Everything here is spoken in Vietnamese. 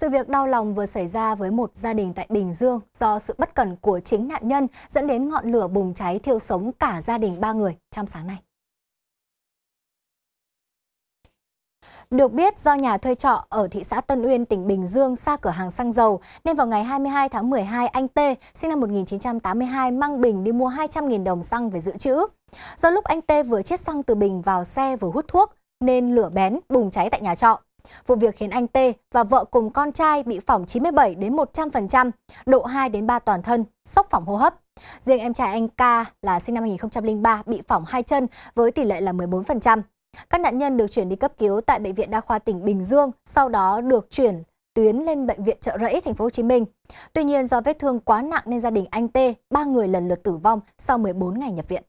Sự việc đau lòng vừa xảy ra với một gia đình tại Bình Dương do sự bất cẩn của chính nạn nhân dẫn đến ngọn lửa bùng cháy thiêu sống cả gia đình ba người trong sáng nay. Được biết do nhà thuê trọ ở thị xã Tân Uyên, tỉnh Bình Dương xa cửa hàng xăng dầu, nên vào ngày 22 tháng 12, anh T, sinh năm 1982, mang bình đi mua 200.000 đồng xăng về dự trữ. Do lúc anh T vừa chiết xăng từ bình vào xe vừa hút thuốc, nên lửa bén bùng cháy tại nhà trọ. Vụ việc khiến anh T và vợ cùng con trai bị phỏng 97 đến 100%, độ 2 đến 3 toàn thân, sốc phỏng hô hấp. Riêng em trai anh K là sinh năm 2003 bị phỏng hai chân với tỷ lệ là 14%. Các nạn nhân được chuyển đi cấp cứu tại bệnh viện đa khoa tỉnh Bình Dương, sau đó được chuyển tuyến lên bệnh viện Trợ Rẫy thành phố Hồ Chí Minh. Tuy nhiên do vết thương quá nặng nên gia đình anh T, ba người lần lượt tử vong sau 14 ngày nhập viện.